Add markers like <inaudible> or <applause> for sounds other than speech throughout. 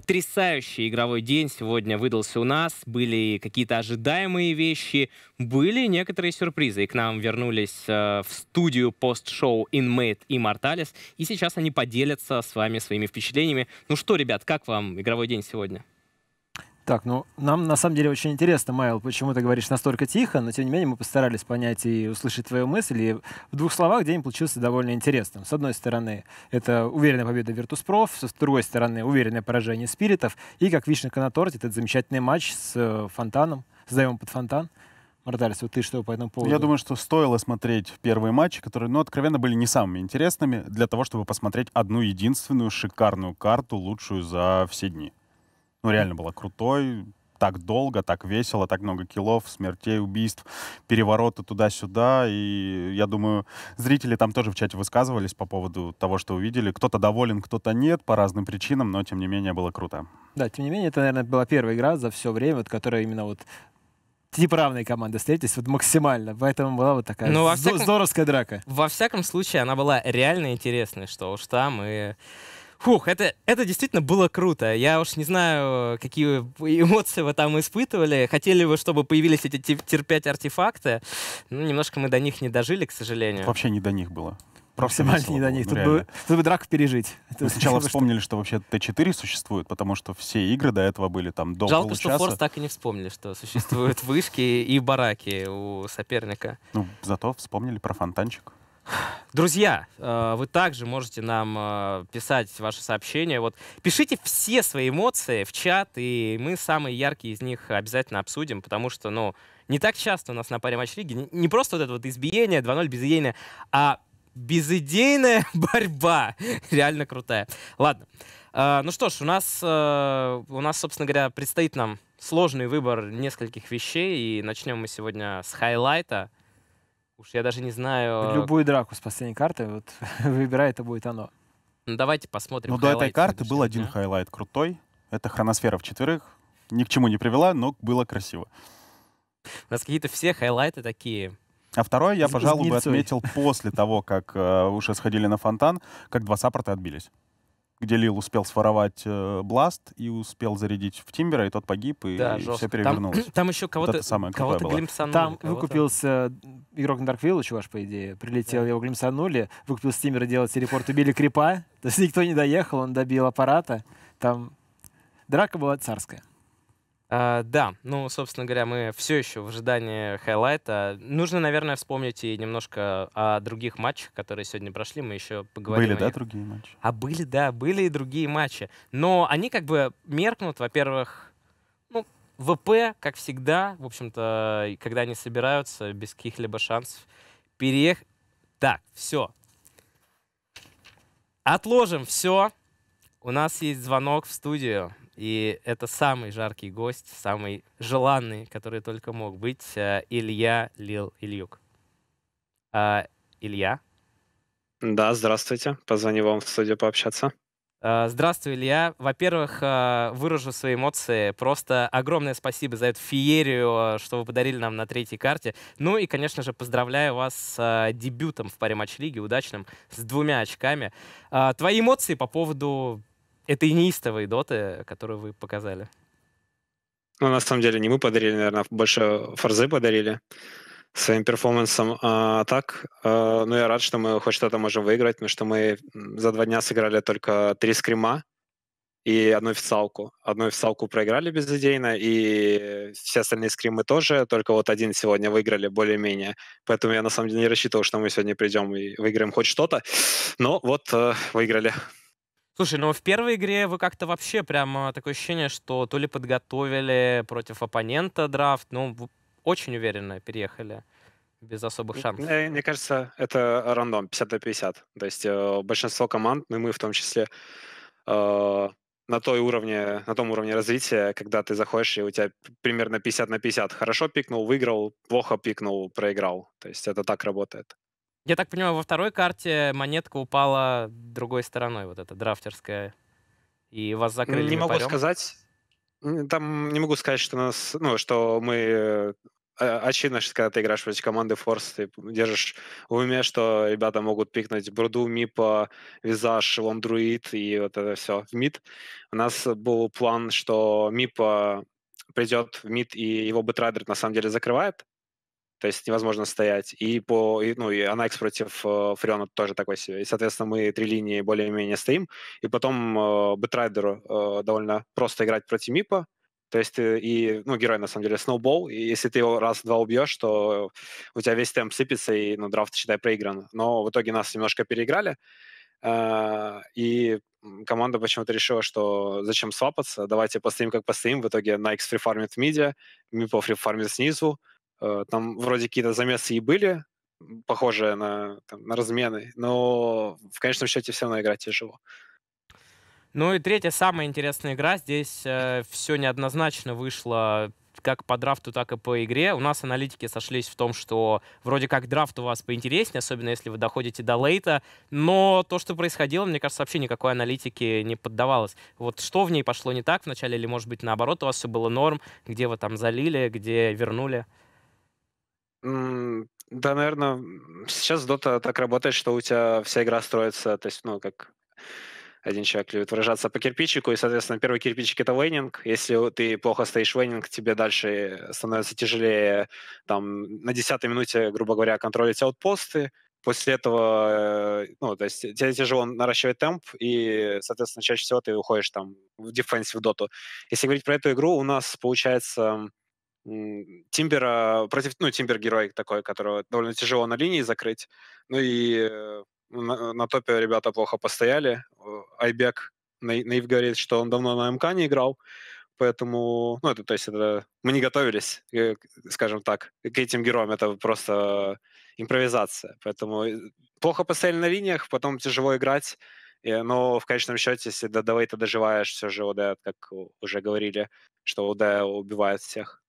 Потрясающий игровой день сегодня выдался у нас. Были какие-то ожидаемые вещи, были некоторые сюрпризы. И к нам вернулись э, в студию пост-шоу Inmate и Mortalis. И сейчас они поделятся с вами своими впечатлениями. Ну что, ребят, как вам игровой день сегодня? Так, ну нам на самом деле очень интересно, Майл, почему ты говоришь настолько тихо, но тем не менее мы постарались понять и услышать твою мысль. И в двух словах день получился довольно интересным. С одной стороны, это уверенная победа Virtus.prof, с другой стороны, уверенное поражение Спиритов. И как вишенка на торте, этот замечательный матч с э, Фонтаном, с Даем под Фонтан. Мартарис, вот ты что по этому поводу? Я думаю, что стоило смотреть первые матчи, которые, ну, откровенно были не самыми интересными, для того, чтобы посмотреть одну единственную шикарную карту, лучшую за все дни ну, реально была крутой, так долго, так весело, так много киллов, смертей, убийств, перевороты туда-сюда. И я думаю, зрители там тоже в чате высказывались по поводу того, что увидели. Кто-то доволен, кто-то нет по разным причинам, но тем не менее было круто. Да, тем не менее, это, наверное, была первая игра за все время, вот, которая именно вот типа равные команды встретились вот максимально. Поэтому была вот такая ну, во всяком... здоровская драка. Во всяком случае, она была реально интересная, что уж там и... Фух, это, это действительно было круто. Я уж не знаю, какие эмоции вы там испытывали. Хотели вы, чтобы появились эти терпять артефакты. Ну, немножко мы до них не дожили, к сожалению. Вообще не до них было. Максимально не до них. Ну, тут, бы, тут бы драку пережить. Мы сначала <laughs> вспомнили, что вообще Т4 существует, потому что все игры до этого были там до Жалко, получаса. что Форс так и не вспомнили, что существуют <laughs> вышки и бараки у соперника. Ну, зато вспомнили про фонтанчик. Друзья, э, вы также можете нам э, писать ваши сообщения. Вот пишите все свои эмоции в чат, и мы самые яркие из них обязательно обсудим, потому что, ну, не так часто у нас на паре матч-лиги не просто вот это вот избиение, 2-0 безидейное, а безидейная <laughs> борьба. Реально крутая. Ладно. Э, ну что ж, у нас, у нас, собственно говоря, предстоит нам сложный выбор нескольких вещей, и начнем мы сегодня с хайлайта — Уж я даже не знаю... Э, любую драку с последней карты, вот <laughs> выбирай, это будет оно. Ну, давайте посмотрим. Ну, до этой карты был один да? хайлайт крутой. Это хроносфера в четверых. Ни к чему не привела, но было красиво. У нас какие-то все хайлайты такие. А второе я, пожалуй, бы отметил после того, как э, уже сходили на фонтан, как два саппорта отбились. Где Лил успел своровать э, Бласт и успел зарядить в Тимбера, и тот погиб, и, да, и все перевернулось. <clears throat> Там, там еще кого-то вот кого-то Там кого выкупился э, игрок на Dark Village ваш, по идее, прилетел, да. его глимсанули, выкупил стимера делал телепорт, убили крипа, то есть никто не доехал, он добил аппарата, там драка была царская. А, да, ну, собственно говоря, мы все еще в ожидании хайлайта. Нужно, наверное, вспомнить и немножко о других матчах, которые сегодня прошли. Мы еще поговорим. Были, да, них. другие матчи? А были, да, были и другие матчи. Но они как бы меркнут, во-первых, ну, ВП, как всегда, в общем-то, когда они собираются, без каких-либо шансов, переех... Так, все. Отложим все. У нас есть звонок в студию. И это самый жаркий гость, самый желанный, который только мог быть, э, Илья Лил Ильюк. А, Илья? Да, здравствуйте. Позвонил вам в студию пообщаться. Э, здравствуй, Илья. Во-первых, э, выражу свои эмоции. Просто огромное спасибо за эту феерию, э, что вы подарили нам на третьей карте. Ну и, конечно же, поздравляю вас с дебютом в паре матч-лиги, удачным, с двумя очками. Твои эмоции по поводу этой неистовой доты, которую вы показали? Ну, на самом деле, не мы подарили, наверное, а больше форзы подарили своим перформансом а, так. А, ну, я рад, что мы хоть что-то можем выиграть, потому что мы за два дня сыграли только три скрима и одну официалку. Одну официалку проиграли безыдейно, и все остальные скримы тоже, только вот один сегодня выиграли более-менее. Поэтому я на самом деле не рассчитывал, что мы сегодня придем и выиграем хоть что-то. Но вот э, выиграли. Слушай, ну в первой игре вы как-то вообще прям такое ощущение, что то ли подготовили против оппонента драфт, ну очень уверенно переехали без особых шансов. Мне, э, мне кажется, это рандом 50 на 50. То есть э, большинство команд, ну и мы в том числе, э, на, той уровне, на том уровне развития, когда ты заходишь, и у тебя примерно 50 на 50. Хорошо пикнул, выиграл, плохо пикнул, проиграл. То есть это так работает. Я так понимаю, во второй карте монетка упала другой стороной, вот эта драфтерская, и вас закрыли. Не могу парем. сказать, там не могу сказать, что нас, ну, что мы э, очевидно, что когда ты играешь против команды Форс, ты держишь в уме, что ребята могут пикнуть Бруду, Мипа, Визаж, Лом и вот это все в мид. У нас был план, что Мипа придет в мид, и его бэтрайдер на самом деле закрывает, то есть невозможно стоять. И по, и, ну, и Анакс против э, Фриона тоже такой себе. И, соответственно, мы три линии более-менее стоим. И потом э, Бетрайдеру э, довольно просто играть против Мипа. То есть э, и, ну, герой, на самом деле, сноубол, и если ты его раз-два убьешь, то у тебя весь темп сыпется, и, ну, драфт, считай, проигран. Но в итоге нас немножко переиграли, э, и команда почему-то решила, что зачем свапаться, давайте постоим, как постоим. В итоге Nike фрифармит в миде, Мипо фрифармит снизу, Э, там вроде какие-то замесы и были, похожие на, там, на размены, но в конечном счете все равно играть тяжело. Ну и третья, самая интересная игра. Здесь э, все неоднозначно вышло как по драфту, так и по игре. У нас аналитики сошлись в том, что вроде как драфт у вас поинтереснее, особенно если вы доходите до лейта, но то, что происходило, мне кажется, вообще никакой аналитики не поддавалось. Вот что в ней пошло не так вначале, или, может быть, наоборот, у вас все было норм, где вы там залили, где вернули? — да, наверное, сейчас Dota так работает, что у тебя вся игра строится, то есть, ну, как один человек любит выражаться по кирпичику, и, соответственно, первый кирпичик — это вейнинг. Если ты плохо стоишь вейнинг, тебе дальше становится тяжелее там на десятой минуте, грубо говоря, контролить аутпосты. После этого, э, ну, то есть э, тебе тяжело наращивать темп, и, соответственно, чаще всего ты уходишь там в дефенсив доту. Если говорить про эту игру, у нас получается Тимбера против, ну, Тимбер герой такой, которого довольно тяжело на линии закрыть. Ну и э, на, на топе ребята плохо постояли. Айбек Наив говорит, что он давно на МК не играл, поэтому, ну, это, то есть это, мы не готовились, э, скажем так, к этим героям, это просто импровизация, поэтому э, плохо постояли на линиях, потом тяжело играть, но в конечном счете, если до Давейта доживаешь, все же ОД, как уже говорили, что ОД убивает всех.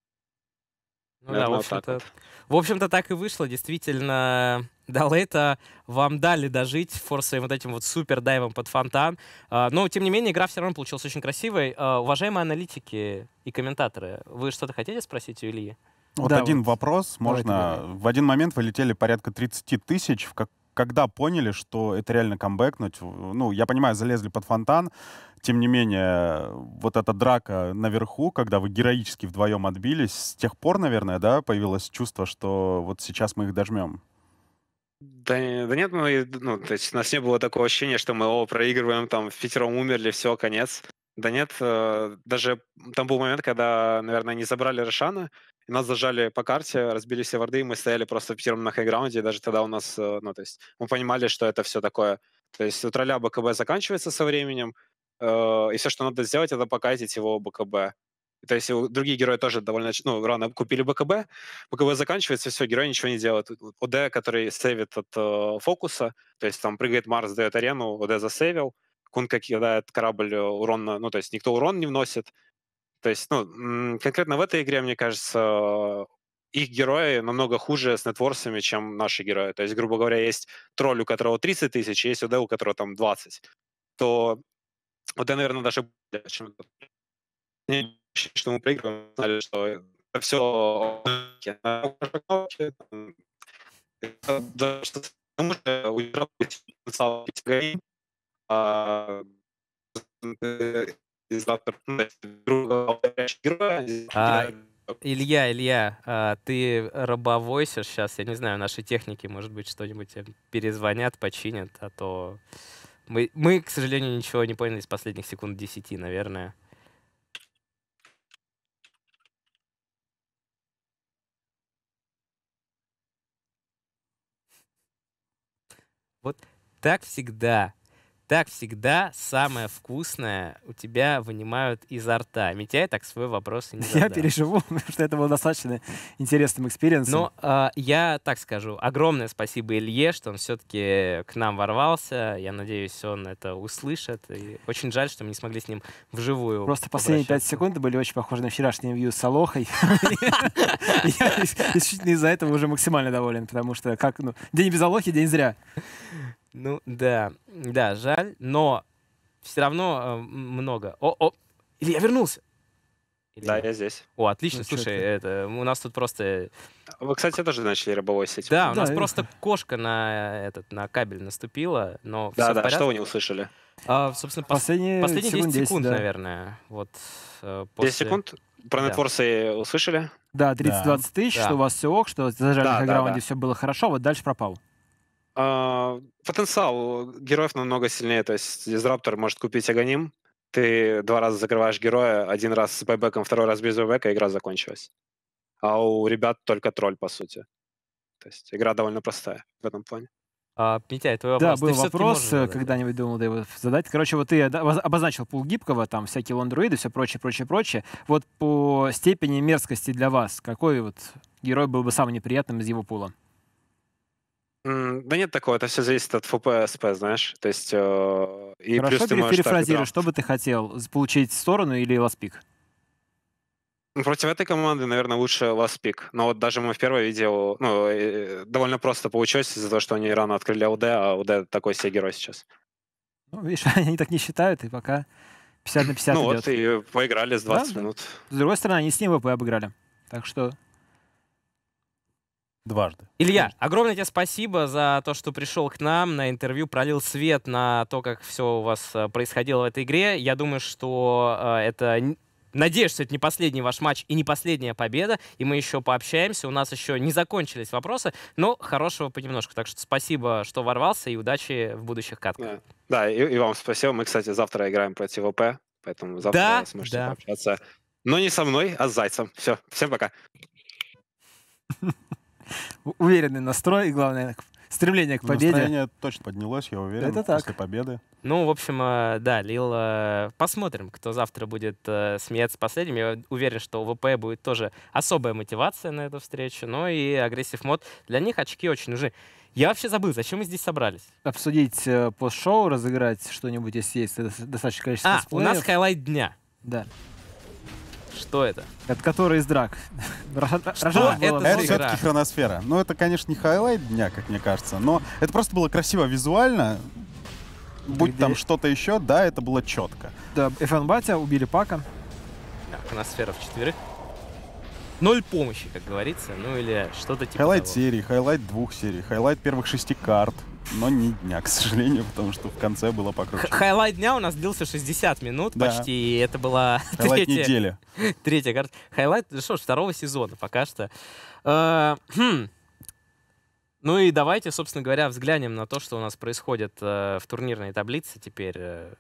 Ну да, в общем-то. В общем-то, так и вышло. Действительно, <laughs> дал это, вам дали дожить фор своим вот этим вот супер дайвом под фонтан. А, но, тем не менее, игра все равно получилась очень красивой. А, уважаемые аналитики и комментаторы, вы что-то хотите спросить у Ильи? Вот да, один вот. вопрос, можно. Давайте, давайте. В один момент вылетели порядка 30 тысяч. В, как, когда поняли, что это реально камбэкнуть? Ну, я понимаю, залезли под фонтан, тем не менее, вот эта драка наверху, когда вы героически вдвоем отбились, с тех пор, наверное, да, появилось чувство, что вот сейчас мы их дожмем? Да, да нет, мы, ну, ну, то есть у нас не было такого ощущения, что мы о, проигрываем, там, в пятером умерли, все, конец. Да нет, э, даже там был момент, когда, наверное, не забрали Рошана, и нас зажали по карте, разбили все варды, и мы стояли просто в первом на хайграунде, и даже тогда у нас, э, ну, то есть мы понимали, что это все такое. То есть у тролля БКБ заканчивается со временем, э, и все, что надо сделать, это покатить его БКБ. То есть другие герои тоже довольно ну, рано купили БКБ, БКБ заканчивается, все, герой ничего не делает. ОД, который сейвит от э, фокуса, то есть там прыгает Марс, дает арену, ОД засейвил, Кунка кидает корабль э, урон, ну, то есть никто урон не вносит, то есть, ну, конкретно в этой игре, мне кажется, их герои намного хуже с нетворсами, чем наши герои. То есть, грубо говоря, есть тролль, у которого 30 тысяч, есть УД, у которого там 20. То вот я, наверное, даже чем что мы проигрываем, знали, что все потому что у потенциал а а, Илья, Илья, а, ты рабовойсишь сейчас, я не знаю, наши техники, может быть, что-нибудь перезвонят, починят, а то мы, мы, к сожалению, ничего не поняли из последних секунд десяти, наверное. Вот так всегда. Так всегда, самое вкусное у тебя вынимают изо рта. Митяй так свой вопрос и не задал. Я переживу, <laughs> потому что это было достаточно интересным экспириенсом. Но ну, э, а, я так скажу, огромное спасибо Илье, что он все-таки к нам ворвался. Я надеюсь, он это услышит. И очень жаль, что мы не смогли с ним вживую Просто последние пять секунд были очень похожи на вчерашнее вью с Алохой. <laughs> Я исключительно из-за этого уже максимально доволен, потому что как, ну, день без Алохи, день зря. Ну да, да, жаль, но все равно э, много. О, о, или я вернулся. Или... Да, я здесь. О, отлично, ну, слушай, это... это у нас тут просто. А вы, кстати, тоже начали рыбовой сеть. Да, у да, нас и... просто <laughs> кошка на этот на кабель наступила, но да, все да. порядке. Что вы не услышали? А, собственно, последние, последние 10 секунд, 10, секунд да. наверное, вот. Э, после... 10 секунд. Про да. услышали? Да, 30-20 да. тысяч, да. что у вас все ок, что зажали да, на да, раунде да. все было хорошо, вот дальше пропал. А, потенциал героев намного сильнее. То есть дизраптор может купить аганим, ты два раза закрываешь героя, один раз с байбеком, второй раз без байбека, игра закончилась. А у ребят только тролль, по сути. То есть игра довольно простая в этом плане. А, Митяй, твой вопрос. Да, был ты вопрос, э, когда-нибудь думал да, его задать. Короче, вот ты обозначил пул гибкого, там всякие лондроиды, все прочее, прочее, прочее. Вот по степени мерзкости для вас, какой вот герой был бы самым неприятным из его пула? Да нет такого, это все зависит от ФПСП, знаешь. То есть, э, и Хорошо, плюс ты можешь перефразируй, так, что бы ты хотел? Получить сторону или ласпик? Ну, против этой команды, наверное, лучше ласпик. Но вот даже мы в первое видео, ну, э, довольно просто получилось из-за того, что они рано открыли АУД, а АУД такой себе герой сейчас. Ну, видишь, <laughs> они так не считают, и пока 50 на 50 Ну идет. вот, и поиграли с 20 да? минут. С другой стороны, они с ним ВП обыграли. Так что Дважды. Илья, Дважды. огромное тебе спасибо за то, что пришел к нам на интервью, пролил свет на то, как все у вас э, происходило в этой игре. Я думаю, что э, это Надеюсь, что это не последний ваш матч и не последняя победа, и мы еще пообщаемся. У нас еще не закончились вопросы, но хорошего понемножку. Так что спасибо, что ворвался, и удачи в будущих катках. Да, да и, и вам спасибо. Мы, кстати, завтра играем против ВП, поэтому завтра да? сможете да. пообщаться. Но не со мной, а с Зайцем. Все, всем пока. <laughs> уверенный настрой и, главное, стремление к победе. Настроение точно поднялось, я уверен, Это так. после победы. Ну, в общем, э, да, Лил, э, посмотрим, кто завтра будет э, смеяться последним. Я уверен, что у ВП будет тоже особая мотивация на эту встречу, но ну и агрессив мод. Для них очки очень нужны. Я вообще забыл, зачем мы здесь собрались? Обсудить э, пост-шоу, разыграть что-нибудь, если есть достаточное количество А, сплеев. у нас хайлайт дня. Да. Что это? Это который из драк. это Это все-таки хроносфера. Ну, это, конечно, не хайлайт дня, как мне кажется, но это просто было красиво визуально. Будь там что-то еще, да, это было четко. Да, FN Батя убили Пака. Да, хроносфера в четверых. Ноль помощи, как говорится, ну или что-то типа Хайлайт серии, хайлайт двух серий, хайлайт первых шести карт но не дня, к сожалению, потому что в конце было покруче. Хайлайт дня у нас длился 60 минут да. почти, и это была <laughs> Хайлайт третья, недели. <laughs> третья карта. Хайлайт, что ж, второго сезона пока что. Э, хм. Ну и давайте, собственно говоря, взглянем на то, что у нас происходит э, в турнирной таблице теперь. Э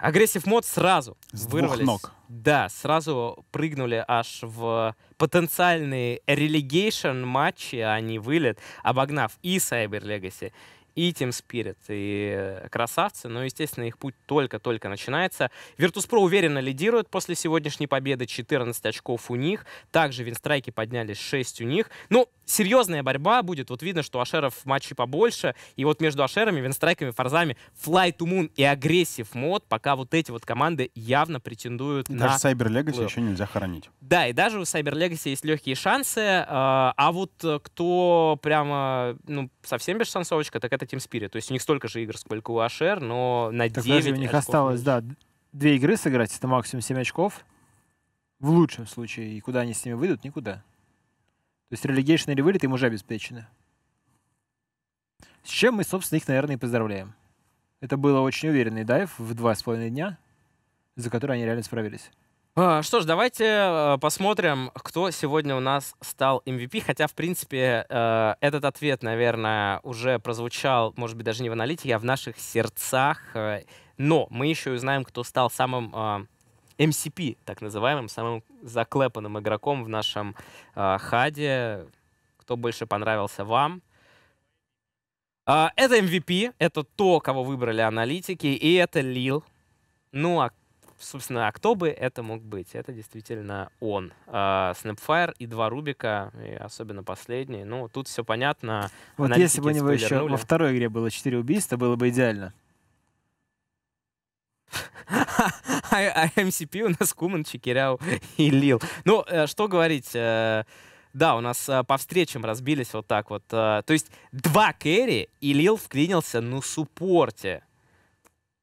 агрессив мод сразу С вырвались. ног. Да, сразу прыгнули аж в потенциальный релегейшн матчи, а не вылет, обогнав и Cyber Legacy, и Team Spirit, и э, красавцы. Но, естественно, их путь только-только начинается. Virtus.pro уверенно лидирует после сегодняшней победы. 14 очков у них. Также винстрайки поднялись 6 у них. Ну, серьезная борьба будет. Вот видно, что Ашеров в побольше. И вот между Ашерами, Винстрайками, Фарзами Fly to и Агрессив мод, пока вот эти вот команды явно претендуют даже на... Даже Cyber Legacy еще нельзя хоронить. Да, и даже у Cyber Legacy есть легкие шансы. А, а вот э, кто прямо ну, совсем без шансовочка, так это Team Spirit. То есть у них столько же игр, сколько у Ашер, но на так 9 у них осталось, да, две игры сыграть, это максимум 7 очков. В лучшем случае. И куда они с ними выйдут, никуда. То есть relegation или вылет им уже обеспечены. С чем мы, собственно, их, наверное, и поздравляем. Это было очень уверенный дайв в два с половиной дня, за который они реально справились. А, что ж, давайте э, посмотрим, кто сегодня у нас стал MVP. Эм Хотя, в принципе, э, этот ответ, наверное, уже прозвучал, может быть, даже не в аналитике, а в наших сердцах. Э, но мы еще узнаем, кто стал самым MCP, так называемым, самым заклепанным игроком в нашем э, хаде. Кто больше понравился вам? Э, это MVP, это то, кого выбрали аналитики, и это Лил. Ну, а, собственно, а кто бы это мог быть? Это действительно он. Э, Snapfire и два Рубика, и особенно последний. Ну, тут все понятно. Вот аналитики если бы у него еще во второй игре было четыре убийства, было бы идеально. <laughs> <laughs> а MCP а у нас Куман, Чекиряу и Лил. Ну, э, что говорить, э, да, у нас э, по встречам разбились вот так вот. То есть два кэри, и Лил вклинился на суппорте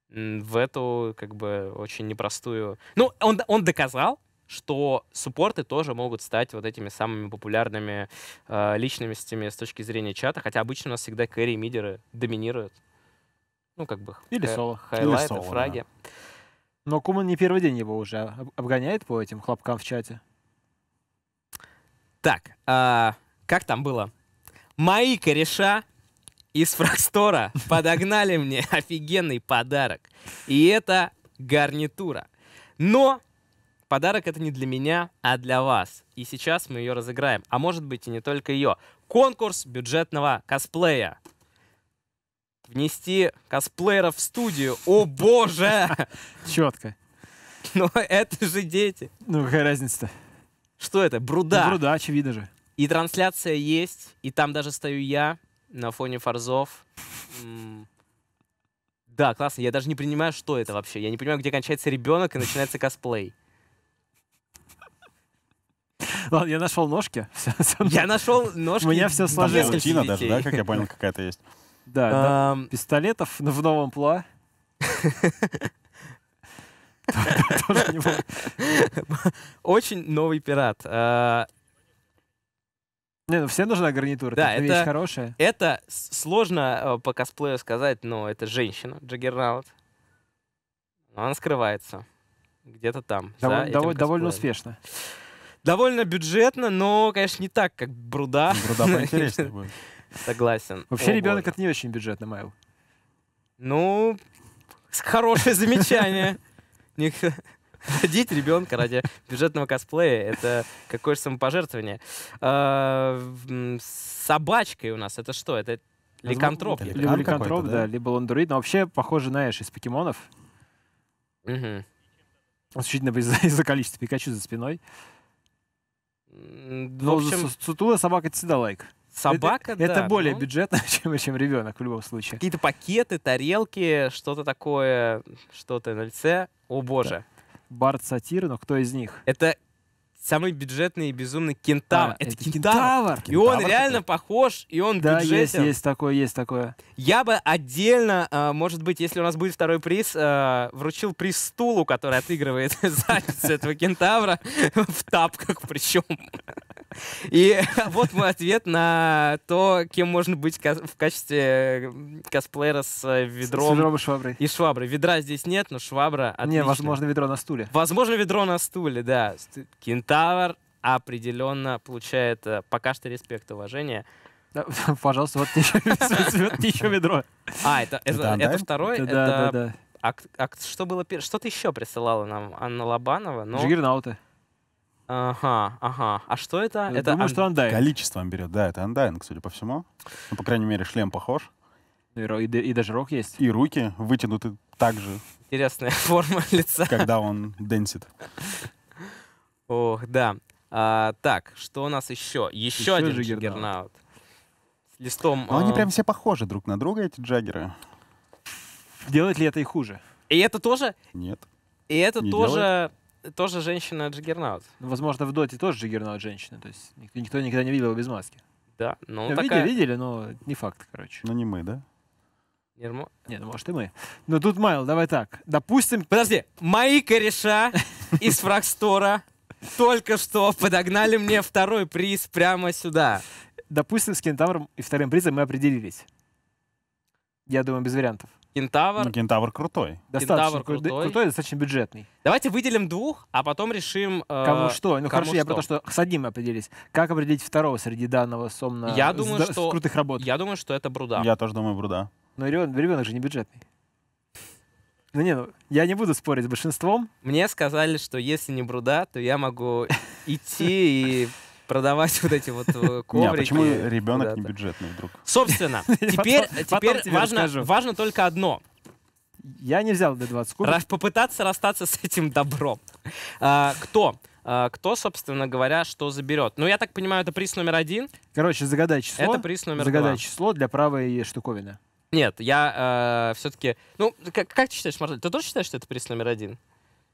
в эту, как бы, очень непростую... Ну, он, он доказал, что суппорты тоже могут стать вот этими самыми популярными э, личностями с точки зрения чата, хотя обычно у нас всегда кэри и мидеры доминируют. Ну, как бы... Или соло. Хайлайты, Или соло, фраги. Да. Но Куман не первый день его уже обгоняет по этим хлопкам в чате. Так, а, как там было? Мои кореша из Фрагстора <laughs> подогнали мне офигенный подарок. И это гарнитура. Но подарок это не для меня, а для вас. И сейчас мы ее разыграем. А может быть и не только ее. Конкурс бюджетного косплея внести косплееров в студию. О боже! Четко. Но это же дети. Ну какая разница-то? Что это? Бруда. Ну, бруда, очевидно же. И трансляция есть, и там даже стою я на фоне фарзов. Да, классно. Я даже не понимаю, что это вообще. Я не понимаю, где кончается ребенок и начинается косплей. Ладно, я нашел ножки. <laughs> Я нашел ножки. У меня все сложилось. даже, да, как я понял, какая-то есть. Да, а, да. пистолетов <laughs> в новом пла. Очень новый пират. А, не, ну все нужна гарнитура, да, это, вещь хорошая. Это сложно э, по косплею сказать, но это женщина, Джаггернаут. Она скрывается где-то там. Доволь, доволь, довольно успешно. Довольно бюджетно, но, конечно, не так, как Бруда. Бруда поинтереснее <laughs> будет. Согласен. Вообще, ребенок это не очень бюджетный Майл. Ну, хорошее замечание. <laughs> ходить ребенка ради бюджетного косплея — это какое-то самопожертвование. А, собачкой у нас — это что? Это ликантроп? Либо ликантроп, да, либо лондруид. Но вообще, похоже на Эш из покемонов. Исключительно <laughs> из-за количества Пикачу за спиной. Ну, сутулая собака это всегда лайк. Собака, это, да. Это более ну... бюджетно, <laughs> чем, чем ребенок в любом случае. Какие-то пакеты, тарелки, что-то такое, что-то на лице. О боже. Да. Барт Сатир, но кто из них? Это самый бюджетный и безумный кентавр. А, это, это кентавр. кентавр. И он кентавр реально похож, и он да, бюджетен. есть, есть такое, есть такое. Я бы отдельно, э, может быть, если у нас будет второй приз, э, вручил приз стулу, который отыгрывает <laughs> задницу этого кентавра <laughs> в тапках причем. И <laughs> вот мой ответ на то, кем можно быть в качестве э, косплеера с э, ведром. С ведром и шваброй. И шваброй. Ведра здесь нет, но швабра отлично. Не, возможно, ведро на стуле. Возможно, ведро на стуле, да. Кентавр определенно получает э, пока что респект и уважение. <laughs> Пожалуйста, вот <laughs> еще ведро. А, это, это, второй? Да, да, да. А, а что было Что-то еще присылала нам Анна Лобанова. Но... Джиггернауты. Ага, ага. А что это? Я это думаю, ан... что Undying. Количество он берет, да, это Undying, судя по всему. Ну, по крайней мере, шлем похож. И, и, и даже рог есть. И руки вытянуты так же. Интересная <laughs> форма лица. Когда он денсит. Ох, да. А, так, что у нас еще? Еще, еще один джиггернаут. джиггернаут. С листом... Но а... они прям все похожи друг на друга, эти джаггеры. Делает ли это и хуже? И это тоже? Нет. И это не тоже... Делает тоже женщина Джиггернаут. Ну, возможно, в Доте тоже Джиггернаут женщина. То есть никто никогда не видел его без маски. Да, ну, ну такая... Видели, видели, но не факт, короче. Но ну, не мы, да? Ермо... Нет, ну, может и мы. Но ну, тут Майл, давай так. Допустим... Подожди, мои кореша <laughs> из Фрагстора только что подогнали мне второй приз прямо сюда. Допустим, с Кентавром и вторым призом мы определились. Я думаю, без вариантов. Кентавр. Ну, кентавр крутой. Достаточно кентавр крутой. крутой, достаточно бюджетный. Давайте выделим двух, а потом решим... Э, кому что? Ну кому хорошо, что. я про то, что с одним определились. Как определить второго среди данного сомна я думаю, с, что, с крутых работ? Я думаю, что это Бруда. Я тоже думаю Бруда. Но ребенок же не бюджетный. Ну не, ну, я не буду спорить с большинством. Мне сказали, что если не Бруда, то я могу идти и продавать <laughs> вот эти вот э, а коврики. Не, почему ребенок не бюджетный вдруг? Собственно, <laughs> теперь, теперь важно, только одно. Я не взял до 20 кубик. Попытаться расстаться с этим добром. А, кто? А, кто, собственно говоря, что заберет? Ну, я так понимаю, это приз номер один. Короче, загадай число. Это приз номер Загадай два. число для правой штуковины. Нет, я э, все-таки... Ну, как, как ты считаешь, Марта, ты тоже считаешь, что это приз номер один?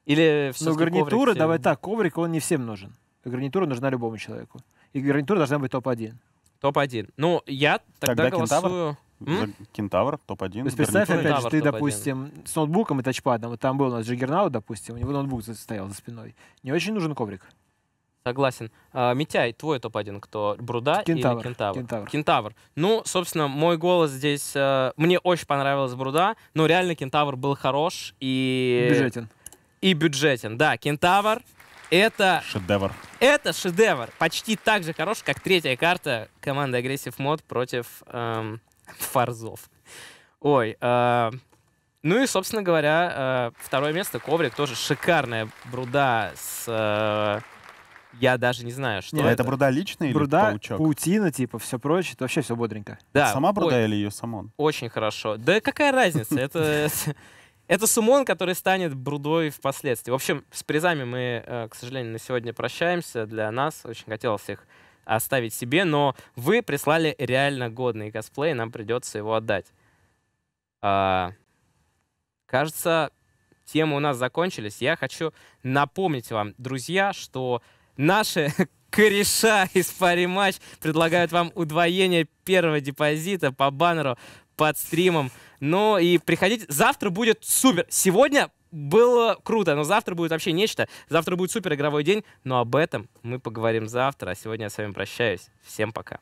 Или все Ну, гарнитура, коврик, давай так, коврик, он не всем нужен гарнитура нужна любому человеку. И гарнитура должна быть топ-1. Топ-1. Ну, я тогда, тогда голосую... М? Кентавр, топ-1. То есть представь, Гарнитур. опять же, ты, допустим, с ноутбуком и тачпадом, вот там был у нас Джиггернаут, допустим, у него ноутбук стоял за спиной. Не очень нужен коврик. Согласен. А, Митяй, твой топ-1 кто? Бруда кентавр, или кентавр? кентавр? Кентавр. Ну, собственно, мой голос здесь... Э, мне очень понравилась Бруда, но реально Кентавр был хорош и... Бюджетен. И бюджетен, да. Кентавр, это... Шедевр. Это шедевр. Почти так же хорош, как третья карта команды Aggressive Mod против эм, Фарзов. Ой, э, ну и, собственно говоря, э, второе место Коврик тоже шикарная бруда с... Э, я даже не знаю, что Нет, ну, это. это бруда личная бруда, или паучок? паутина, типа, все прочее, это вообще все бодренько. Да. Сама бруда Ой, или ее самон? Очень хорошо. Да какая разница, это... <laughs> <laughs> Это сумон, который станет брудой впоследствии. В общем, с призами мы, э, к сожалению, на сегодня прощаемся. Для нас очень хотелось их оставить себе, но вы прислали реально годный косплей, нам придется его отдать. А, кажется, темы у нас закончились. Я хочу напомнить вам, друзья, что наши <laughs> кореша из пари матч предлагают вам удвоение первого депозита по баннеру под стримом. Ну и приходите. Завтра будет супер. Сегодня было круто, но завтра будет вообще нечто. Завтра будет супер игровой день, но об этом мы поговорим завтра. А сегодня я с вами прощаюсь. Всем пока.